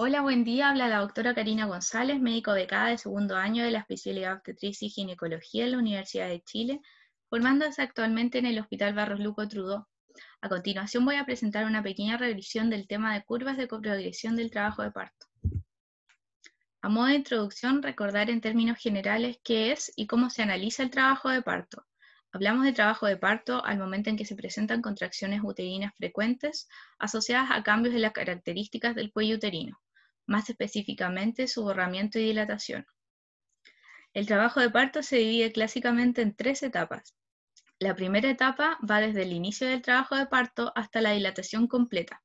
Hola, buen día. Habla la doctora Karina González, médico becada de segundo año de la especialidad de obstetricia y ginecología en la Universidad de Chile, formándose actualmente en el Hospital Barros Luco Trudeau. A continuación voy a presentar una pequeña revisión del tema de curvas de co-progresión del trabajo de parto. A modo de introducción, recordar en términos generales qué es y cómo se analiza el trabajo de parto. Hablamos de trabajo de parto al momento en que se presentan contracciones uterinas frecuentes asociadas a cambios de las características del cuello uterino más específicamente su borramiento y dilatación. El trabajo de parto se divide clásicamente en tres etapas. La primera etapa va desde el inicio del trabajo de parto hasta la dilatación completa.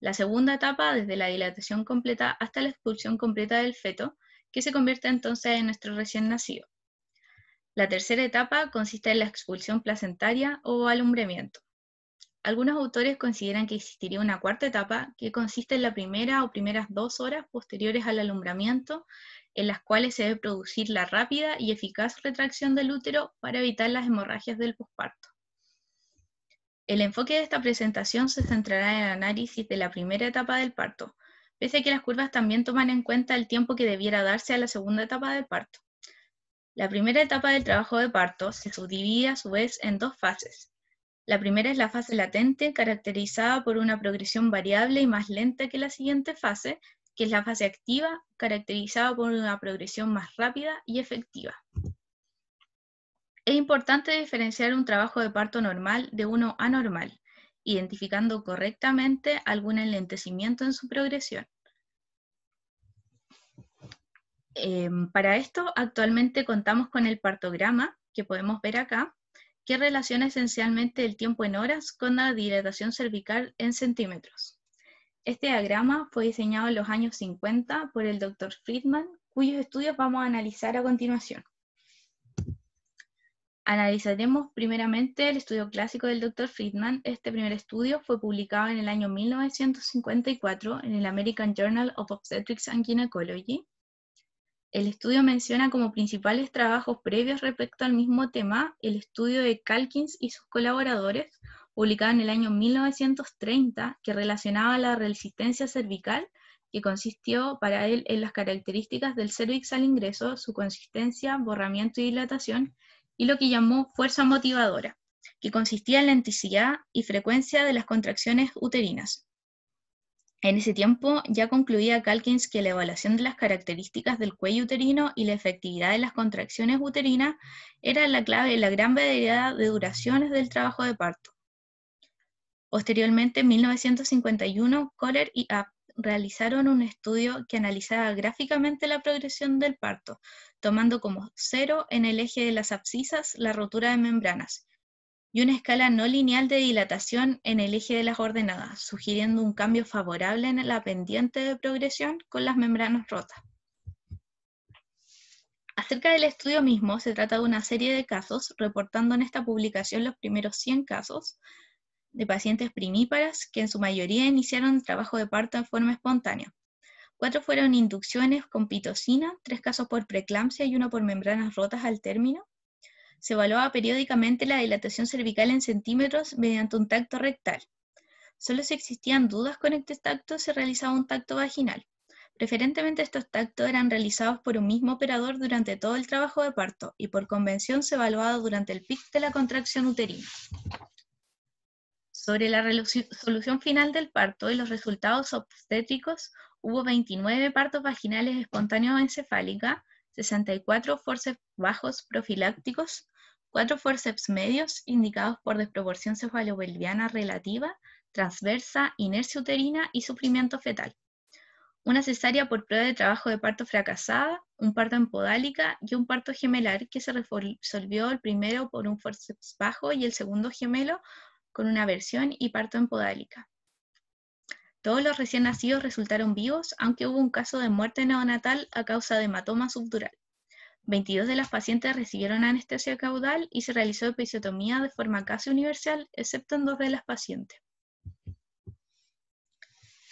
La segunda etapa desde la dilatación completa hasta la expulsión completa del feto, que se convierte entonces en nuestro recién nacido. La tercera etapa consiste en la expulsión placentaria o alumbramiento. Algunos autores consideran que existiría una cuarta etapa que consiste en la primera o primeras dos horas posteriores al alumbramiento, en las cuales se debe producir la rápida y eficaz retracción del útero para evitar las hemorragias del posparto. El enfoque de esta presentación se centrará en el análisis de la primera etapa del parto, pese a que las curvas también toman en cuenta el tiempo que debiera darse a la segunda etapa del parto. La primera etapa del trabajo de parto se subdivide a su vez en dos fases, la primera es la fase latente, caracterizada por una progresión variable y más lenta que la siguiente fase, que es la fase activa, caracterizada por una progresión más rápida y efectiva. Es importante diferenciar un trabajo de parto normal de uno anormal, identificando correctamente algún enlentecimiento en su progresión. Em, para esto, actualmente contamos con el partograma, que podemos ver acá, que relaciona esencialmente el tiempo en horas con la dilatación cervical en centímetros. Este diagrama fue diseñado en los años 50 por el Dr. Friedman, cuyos estudios vamos a analizar a continuación. Analizaremos primeramente el estudio clásico del Dr. Friedman. Este primer estudio fue publicado en el año 1954 en el American Journal of Obstetrics and Gynecology el estudio menciona como principales trabajos previos respecto al mismo tema el estudio de Calkins y sus colaboradores, publicado en el año 1930, que relacionaba la resistencia cervical, que consistió para él en las características del cervix al ingreso, su consistencia, borramiento y dilatación, y lo que llamó fuerza motivadora, que consistía en la intensidad y frecuencia de las contracciones uterinas. En ese tiempo ya concluía Calkins que la evaluación de las características del cuello uterino y la efectividad de las contracciones uterinas era la clave de la gran variedad de duraciones del trabajo de parto. Posteriormente, en 1951, Kohler y App realizaron un estudio que analizaba gráficamente la progresión del parto, tomando como cero en el eje de las abscisas la rotura de membranas, y una escala no lineal de dilatación en el eje de las ordenadas, sugiriendo un cambio favorable en la pendiente de progresión con las membranas rotas. Acerca del estudio mismo, se trata de una serie de casos, reportando en esta publicación los primeros 100 casos de pacientes primíparas que en su mayoría iniciaron el trabajo de parto en forma espontánea. Cuatro fueron inducciones con pitocina, tres casos por preeclampsia y uno por membranas rotas al término, se evaluaba periódicamente la dilatación cervical en centímetros mediante un tacto rectal. Solo si existían dudas con este tacto se realizaba un tacto vaginal. Preferentemente estos tactos eran realizados por un mismo operador durante todo el trabajo de parto y por convención se evaluaba durante el pic de la contracción uterina. Sobre la solución final del parto y los resultados obstétricos, hubo 29 partos vaginales espontáneos encefálica, 64 forceps bajos profilácticos, 4 forceps medios indicados por desproporción cefalopelviana relativa, transversa, inercia uterina y sufrimiento fetal. Una cesárea por prueba de trabajo de parto fracasada, un parto en y un parto gemelar que se resolvió el primero por un forceps bajo y el segundo gemelo con una versión y parto en todos los recién nacidos resultaron vivos, aunque hubo un caso de muerte neonatal a causa de hematoma subdural. 22 de las pacientes recibieron anestesia caudal y se realizó episiotomía de forma casi universal, excepto en dos de las pacientes.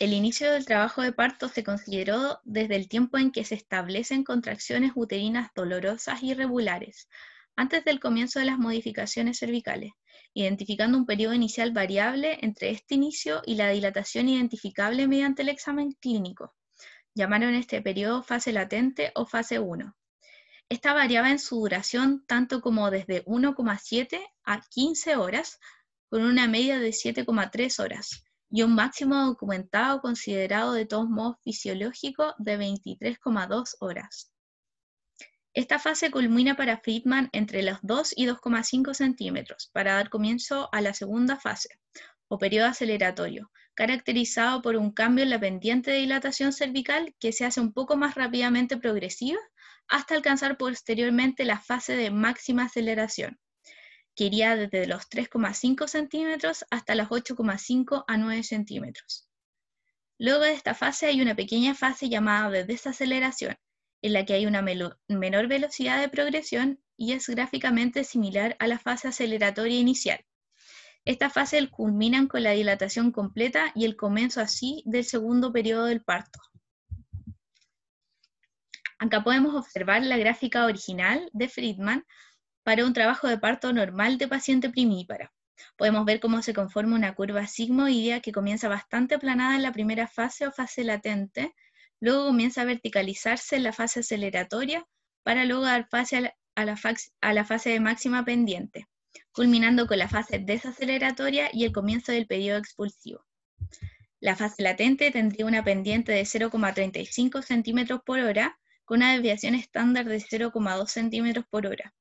El inicio del trabajo de parto se consideró desde el tiempo en que se establecen contracciones uterinas dolorosas y irregulares, antes del comienzo de las modificaciones cervicales identificando un periodo inicial variable entre este inicio y la dilatación identificable mediante el examen clínico. Llamaron este periodo fase latente o fase 1. Esta variaba en su duración tanto como desde 1,7 a 15 horas, con una media de 7,3 horas, y un máximo documentado considerado de todos modos fisiológico de 23,2 horas. Esta fase culmina para Friedman entre los 2 y 2,5 centímetros para dar comienzo a la segunda fase, o periodo aceleratorio, caracterizado por un cambio en la pendiente de dilatación cervical que se hace un poco más rápidamente progresiva hasta alcanzar posteriormente la fase de máxima aceleración, que iría desde los 3,5 centímetros hasta los 8,5 a 9 centímetros. Luego de esta fase hay una pequeña fase llamada de desaceleración, en la que hay una menor velocidad de progresión y es gráficamente similar a la fase aceleratoria inicial. Estas fases culminan con la dilatación completa y el comienzo así del segundo periodo del parto. Acá podemos observar la gráfica original de Friedman para un trabajo de parto normal de paciente primípara. Podemos ver cómo se conforma una curva sigmoidea que comienza bastante aplanada en la primera fase o fase latente Luego comienza a verticalizarse en la fase aceleratoria para luego dar fase a la, a la fase de máxima pendiente, culminando con la fase desaceleratoria y el comienzo del periodo expulsivo. La fase latente tendría una pendiente de 0,35 centímetros por hora con una desviación estándar de 0,2 centímetros por hora.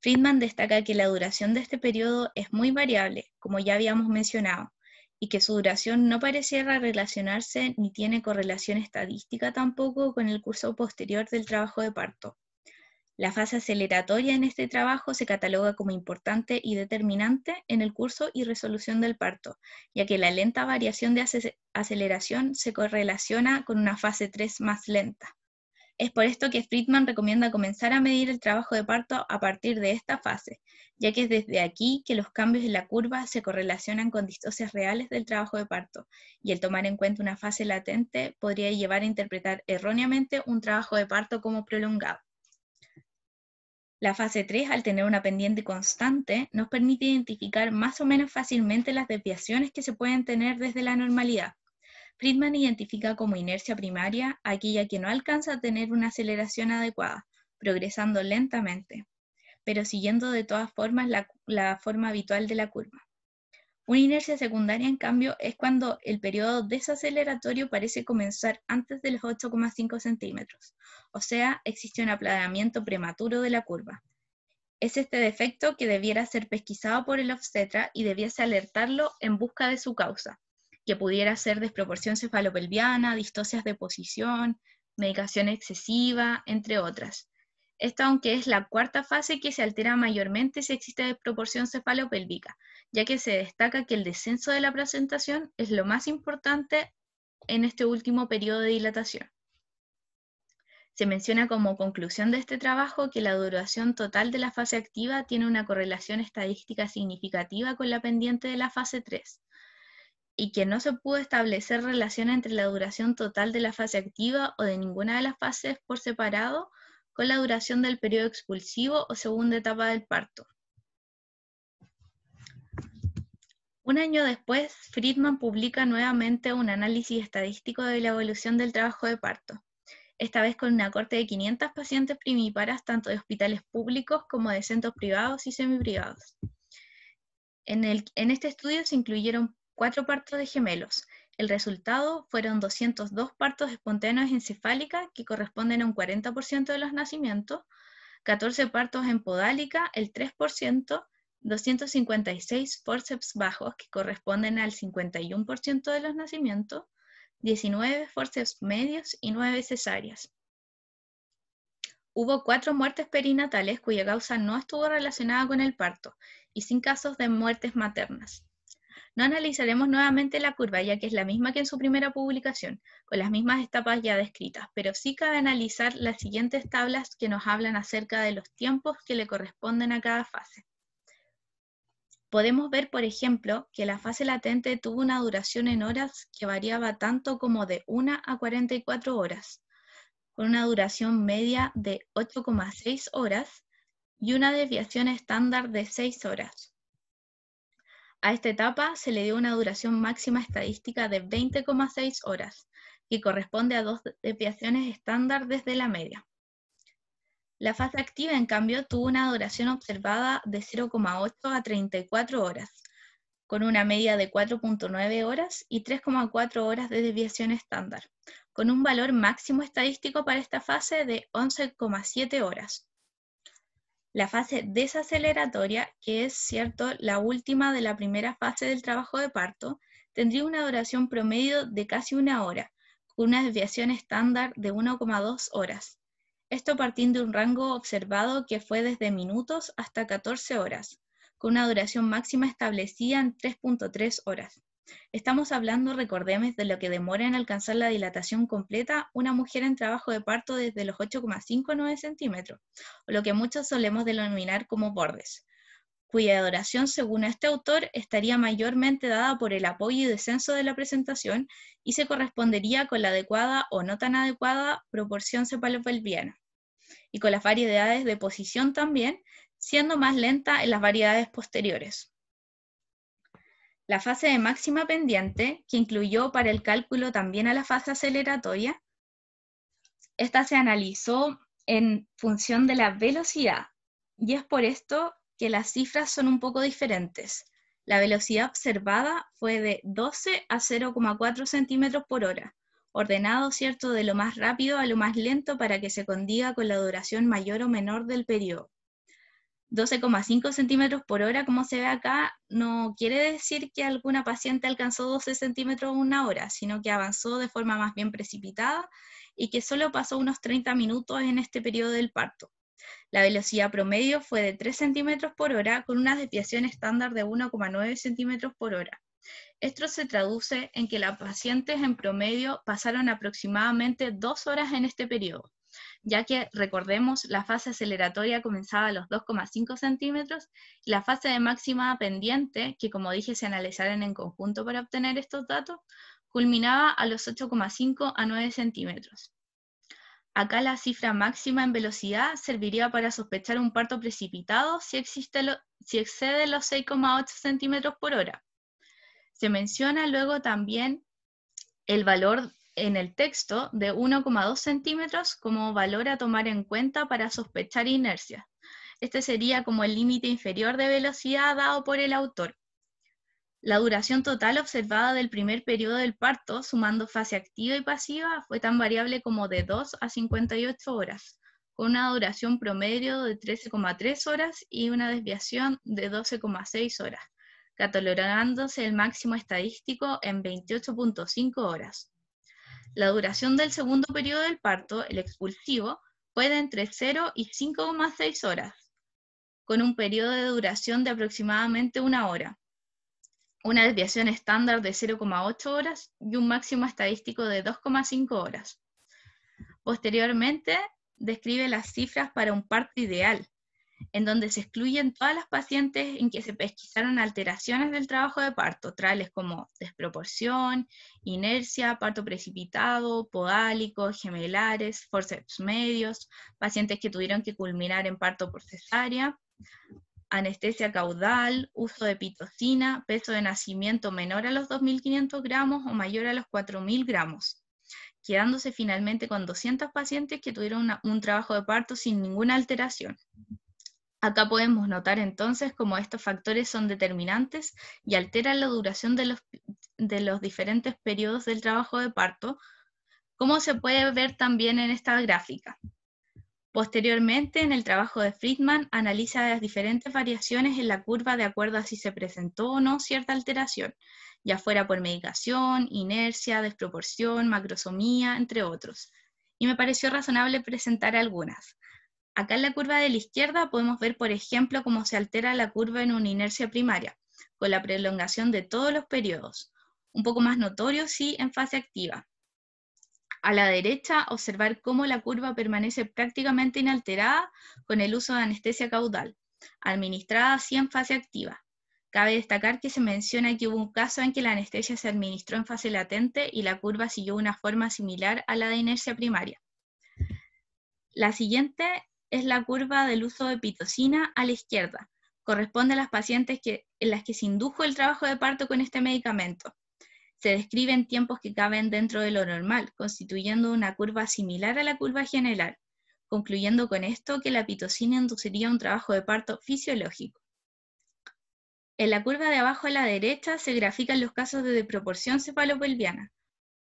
Friedman destaca que la duración de este periodo es muy variable, como ya habíamos mencionado, y que su duración no pareciera relacionarse ni tiene correlación estadística tampoco con el curso posterior del trabajo de parto. La fase aceleratoria en este trabajo se cataloga como importante y determinante en el curso y resolución del parto, ya que la lenta variación de aceleración se correlaciona con una fase 3 más lenta. Es por esto que Friedman recomienda comenzar a medir el trabajo de parto a partir de esta fase, ya que es desde aquí que los cambios en la curva se correlacionan con distosis reales del trabajo de parto, y el tomar en cuenta una fase latente podría llevar a interpretar erróneamente un trabajo de parto como prolongado. La fase 3, al tener una pendiente constante, nos permite identificar más o menos fácilmente las desviaciones que se pueden tener desde la normalidad. Friedman identifica como inercia primaria aquella que no alcanza a tener una aceleración adecuada, progresando lentamente, pero siguiendo de todas formas la, forma habitual de la curva. Una inercia secundaria, en cambio, es cuando el periodo desaceleratorio parece comenzar antes de los 8,5 centímetros, o sea, existe un aplanamiento prematuro de la curva. Es este defecto que debiera ser pesquisado por el obstetra y debiese alertarlo en busca de su causa, que pudiera ser desproporción cefalopelviana, distosias de posición, medicación excesiva, entre otras. Esta, aunque es la cuarta fase que se altera mayormente si existe desproporción cefalopélvica, ya que se destaca que el descenso de la presentación es lo más importante en este último periodo de dilatación. Se menciona como conclusión de este trabajo que la duración total de la fase activa tiene una correlación estadística significativa con la pendiente de la fase 3 y que no se pudo establecer relación entre la duración total de la fase activa o de ninguna de las fases por separado con la duración del periodo expulsivo o segunda etapa del parto. Un año después, Friedman publica nuevamente un análisis estadístico de la evolución del trabajo de parto, esta vez con una corte de 500 pacientes primiparas tanto de hospitales públicos como de centros privados y semiprivados. En, en este estudio se incluyeron cuatro partos de gemelos. El resultado fueron 202 partos espontáneos encefálica, que corresponden a un 40% de los nacimientos, 14 partos en podálica, el 3%, 256 forceps bajos, que corresponden al 51% de los nacimientos, 19 forceps medios y 9 cesáreas. Hubo cuatro muertes perinatales cuya causa no estuvo relacionada con el parto y sin casos de muertes maternas. No analizaremos nuevamente la curva, ya que es la misma que en su primera publicación, con las mismas etapas ya descritas, pero sí cabe analizar las siguientes tablas que nos hablan acerca de los tiempos que le corresponden a cada fase. Podemos ver, por ejemplo, que la fase latente tuvo una duración en horas que variaba tanto como de 1 a 44 horas, con una duración media de 8,6 horas y una desviación estándar de 6 horas. A esta etapa se le dio una duración máxima estadística de 20,6 horas, que corresponde a dos desviaciones estándar desde la media. La fase activa, en cambio, tuvo una duración observada de 0,8 a 34 horas, con una media de 4.9 horas y 3,4 horas de desviación estándar, con un valor máximo estadístico para esta fase de 11,7 horas la fase desaceleratoria, que es cierto la última de la primera fase del trabajo de parto, tendría una duración promedio de casi una hora, con una desviación estándar de 1,2 horas. Esto partiendo de un rango observado que fue desde minutos hasta 14 horas, con una duración máxima establecida en 3.3 horas. Estamos hablando, recordemos, de lo que demora en alcanzar la dilatación completa una mujer en trabajo de parto desde los 8,5 a 9 centímetros, o lo que muchos solemos denominar como bordes, cuya adoración, según este autor, estaría mayormente dada por el apoyo y descenso de la presentación y se correspondería con la adecuada o no tan adecuada proporción cepalopelviana, y con las variedades de posición también, siendo más lenta en las variedades posteriores la fase de máxima pendiente, que incluyó para el cálculo también a la fase aceleratoria. Esta se analizó en función de la velocidad y es por esto que las cifras son un poco diferentes. La velocidad observada fue de 12 a 0,4 centímetros por hora, ordenado, ¿cierto?, de lo más rápido a lo más lento para que se condiga con la duración mayor o menor del periodo. 12,5 centímetros por hora, como se ve acá, no quiere decir que alguna paciente alcanzó 12 centímetros una hora, sino que avanzó de forma más bien precipitada y que solo pasó unos 30 minutos en este periodo del parto. La velocidad promedio fue de 3 centímetros por hora con una desviación estándar de 1,9 centímetros por hora. Esto se traduce en que las pacientes en promedio pasaron aproximadamente dos horas en este periodo ya que recordemos, la fase aceleratoria comenzaba a los 2,5 centímetros y la fase de máxima pendiente, que como dije se analizaron en conjunto para obtener estos datos, culminaba a los 8,5 a 9 centímetros. Acá la cifra máxima en velocidad serviría para sospechar un parto precipitado si, si excede los 6,8 centímetros por hora. Se menciona luego también el valor en el texto de 1,2 centímetros como valor a tomar en cuenta para sospechar inercia. Este sería como el límite inferior de velocidad dado por el autor. La duración total observada del primer periodo del parto, sumando fase activa y pasiva, fue tan variable como de 2 a 58 horas, con una duración promedio de 13,3 horas y una desviación de 12,6 horas, catalogándose el máximo estadístico en 28,5 horas. La duración del segundo periodo del parto, el expulsivo, puede de entre 0 y 5,6 horas, con un periodo de duración de aproximadamente una hora, una desviación estándar de 0,8 horas y un máximo estadístico de 2,5 horas. Posteriormente, describe las cifras para un parto ideal, en donde se excluyen todas las pacientes en que se pesquisaron alteraciones del trabajo de parto, tales como desproporción, inercia, parto precipitado, podálico, gemelares, forceps medios, pacientes que tuvieron que culminar en parto por cesárea, anestesia caudal, uso de pitocina, peso de nacimiento menor a los 2.500 gramos o mayor a los 4.000 gramos, quedándose finalmente con 200 pacientes que tuvieron un trabajo de parto sin ninguna alteración. Acá podemos notar entonces cómo estos factores son determinantes y alteran la duración de los, diferentes periodos del trabajo de parto, como se puede ver también en esta gráfica. Posteriormente, en el trabajo de Friedman, analiza las diferentes variaciones en la curva de acuerdo a si se presentó o no cierta alteración, ya fuera por medicación, inercia, desproporción, macrosomía, entre otros. Y me pareció razonable presentar algunas. Acá en la curva de la izquierda podemos ver, por ejemplo, cómo se altera la curva en una inercia primaria, con la prolongación de todos los periodos. Un poco más notorio, sí, en fase activa. A la derecha, observar cómo la curva permanece prácticamente inalterada con el uso de anestesia caudal, administrada sí, en fase activa. Cabe destacar que se menciona que hubo un caso en que la anestesia se administró en fase latente y la curva siguió una forma similar a la de inercia primaria. La siguiente es la curva del uso de pitocina a la izquierda. Corresponde a las pacientes que, en las que se indujo el trabajo de parto con este medicamento. Se describen tiempos que caben dentro de lo normal, constituyendo una curva similar a la curva general, concluyendo con esto que la pitocina induciría un trabajo de parto fisiológico. En la curva de abajo a la derecha se grafican los casos de desproporción cefalopelviana,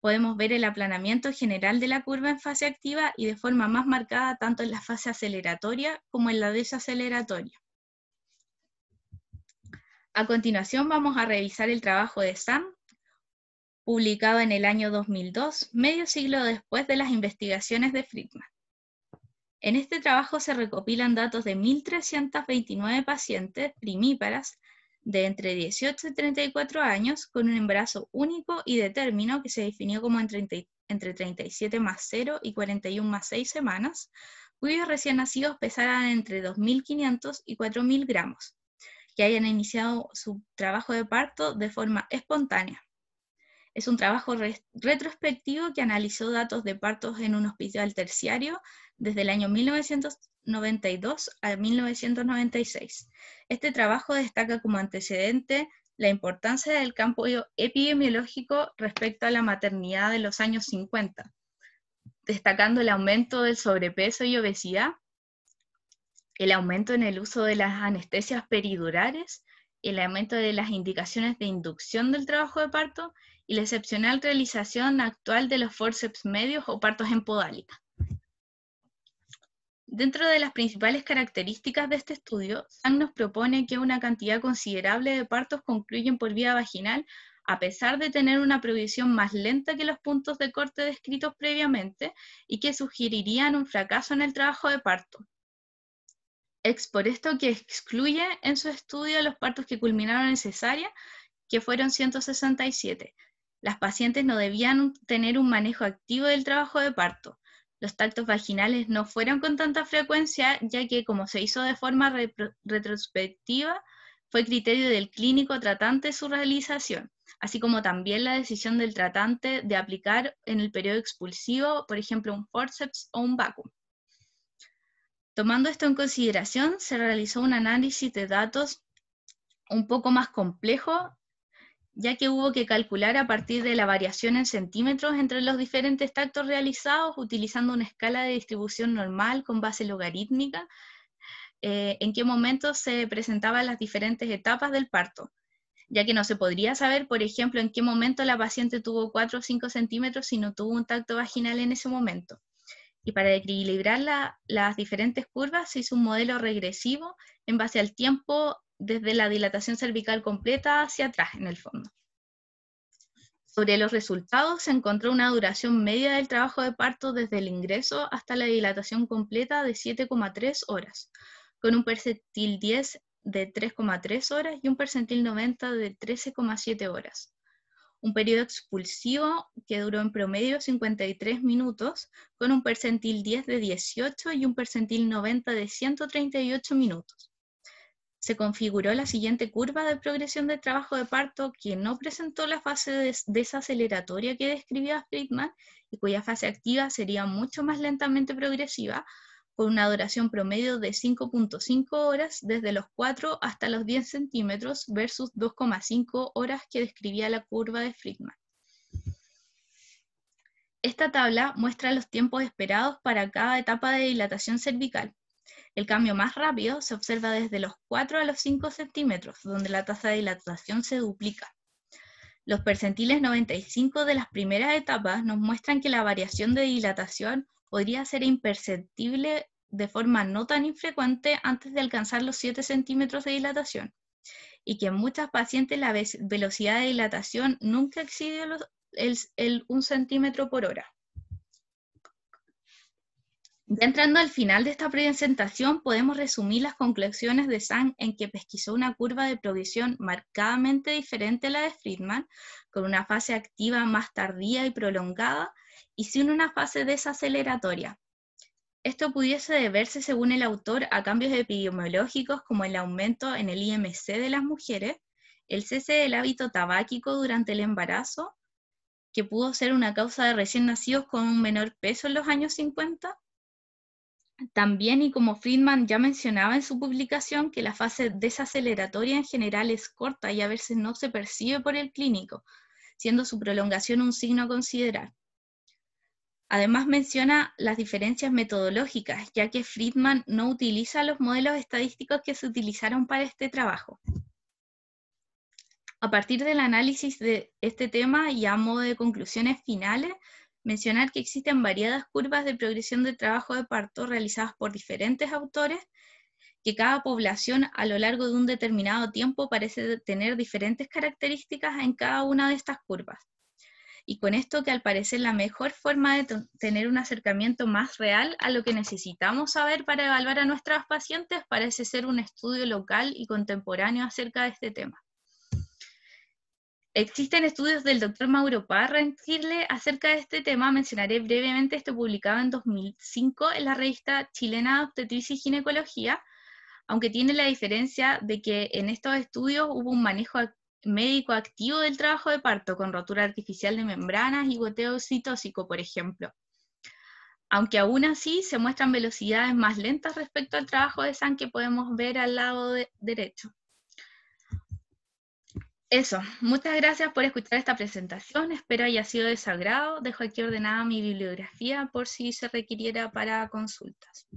podemos ver el aplanamiento general de la curva en fase activa y de forma más marcada tanto en la fase aceleratoria como en la desaceleratoria. A continuación vamos a revisar el trabajo de Sam, publicado en el año 2002, medio siglo después de las investigaciones de Friedman. En este trabajo se recopilan datos de 1.329 pacientes primíparas de entre 18 y 34 años con un embarazo único y de término que se definió como entre, 37 más 0 y 41 más 6 semanas, cuyos recién nacidos pesaran entre 2.500 y 4.000 gramos, que hayan iniciado su trabajo de parto de forma espontánea es un trabajo retrospectivo que analizó datos de partos en un hospital terciario desde el año 1992 a 1996. Este trabajo destaca como antecedente la importancia del campo e-, epidemiológico respecto a la maternidad de los años 50, destacando el aumento del sobrepeso y obesidad, el aumento en el uso de las anestesias peridurales, el aumento de las indicaciones de inducción del trabajo de parto y la excepcional realización actual de los forceps medios o partos en podálica. Dentro de las principales características de este estudio, SANG nos propone que una cantidad considerable de partos concluyen por vía vaginal a pesar de tener una progresión más lenta que los puntos de corte descritos previamente y que sugerirían un fracaso en el trabajo de parto. Es por esto que excluye en su estudio los partos que culminaron en cesárea, que fueron 167, las pacientes no debían tener un manejo activo del trabajo de parto. Los tactos vaginales no fueron con tanta frecuencia, ya que como se hizo de forma retrospectiva, fue criterio del clínico tratante su realización, así como también la decisión del tratante de aplicar en el periodo expulsivo, por ejemplo, un forceps o un vacuum. Tomando esto en consideración, se realizó un análisis de datos un poco más complejo ya que hubo que calcular a partir de la variación en centímetros entre los diferentes tactos realizados utilizando una escala de distribución normal con base logarítmica, eh, en qué momento se presentaban las diferentes etapas del parto, ya que no se podría saber, por ejemplo, en qué momento la paciente tuvo 4 o 5 centímetros si no tuvo un tacto vaginal en ese momento. Y para equilibrar las diferentes curvas se hizo un modelo regresivo en base al tiempo desde la dilatación cervical completa hacia atrás, en el fondo. Sobre los resultados se encontró una duración media del trabajo de parto desde el ingreso hasta la dilatación completa de 7,3 horas, con un percentil 10 de 3,3 horas y un percentil 90 de 13,7 horas. Un periodo expulsivo que duró en promedio 53 minutos, con un percentil 10 de 18 y un percentil 90 de 138 minutos se configuró la siguiente curva de progresión del trabajo de parto que no presentó la fase desaceleratoria que describía Friedman y cuya fase activa sería mucho más lentamente progresiva, con una duración promedio de 5.5 horas desde los 4 hasta los 10 centímetros versus 2,5 horas que describía la curva de Friedman. Esta tabla muestra los tiempos esperados para cada etapa de dilatación cervical. El cambio más rápido se observa desde los 4 a los 5 centímetros, donde la tasa de dilatación se duplica. Los percentiles 95 de las primeras etapas nos muestran que la variación de dilatación podría ser imperceptible de forma no tan infrecuente antes de alcanzar los 7 centímetros de dilatación y que en muchas pacientes la velocidad de dilatación nunca excedió el, 1 centímetro por hora. Ya entrando al final de esta presentación, podemos resumir las conclusiones de Sang en que pesquisó una curva de progresión marcadamente diferente a la de Friedman, con una fase activa más tardía y prolongada, y sin una fase desaceleratoria. Esto pudiese deberse, según el autor, a cambios epidemiológicos como el aumento en el IMC de las mujeres, el cese del hábito tabáquico durante el embarazo, que pudo ser una causa de recién nacidos con un menor peso en los años 50, también, y como Friedman ya mencionaba en su publicación, que la fase desaceleratoria en general es corta y a veces no se percibe por el clínico, siendo su prolongación un signo a considerar. Además menciona las diferencias metodológicas, ya que Friedman no utiliza los modelos estadísticos que se utilizaron para este trabajo. A partir del análisis de este tema y a modo de conclusiones finales, Mencionar que existen variadas curvas de progresión de trabajo de parto realizadas por diferentes autores, que cada población a lo largo de un determinado tiempo parece tener diferentes características en cada una de estas curvas. Y con esto que al parecer la mejor forma de tener un acercamiento más real a lo que necesitamos saber para evaluar a nuestras pacientes parece ser un estudio local y contemporáneo acerca de este tema. Existen estudios del doctor Mauro Parra en Chile acerca de este tema. Mencionaré brevemente esto publicado en 2005 en la revista chilena Obstetricia y Ginecología, aunque tiene la diferencia de que en estos estudios hubo un manejo médico activo del trabajo de parto con rotura artificial de membranas y goteo citósico, por ejemplo. Aunque aún así se muestran velocidades más lentas respecto al trabajo de sangre que podemos ver al lado derecho. Eso, muchas gracias por escuchar esta presentación, espero haya sido de su agrado, dejo aquí ordenada mi bibliografía por si se requiriera para consultas.